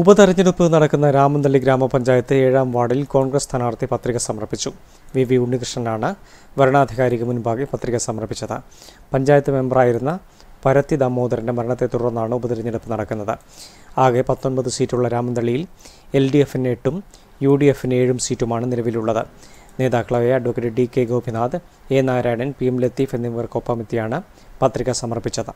ഉപതെരഞ്ഞെടുപ്പ് നടക്കുന്ന രാമന്തള്ളി ഗ്രാമപഞ്ചായത്ത് ഏഴാം വാർഡിൽ കോൺഗ്രസ് സ്ഥാനാർത്ഥി പത്രിക സമർപ്പിച്ചു വി വി ഉണ്ണികൃഷ്ണനാണ് വരണാധികാരിക്ക് മുൻപാകെ പത്രിക സമർപ്പിച്ചത് പഞ്ചായത്ത് മെമ്പറായിരുന്ന പരത്തി ദാമോദരൻ്റെ മരണത്തെ തുടർന്നാണ് ഉപതെരഞ്ഞെടുപ്പ് നടക്കുന്നത് ആകെ പത്തൊൻപത് സീറ്റുള്ള രാമന്തള്ളിയിൽ എൽ ഡി എഫിന് എട്ടും യു ഡി എഫിന് ഏഴും സീറ്റുമാണ് നിലവിലുള്ളത് നേതാക്കളായ advocate D K Gopinath A Narayanan P M Latheef എന്നിവർക്കൊപ്പമെത്തിയാണ് പത്രിക സമർപ്പിച്ചത്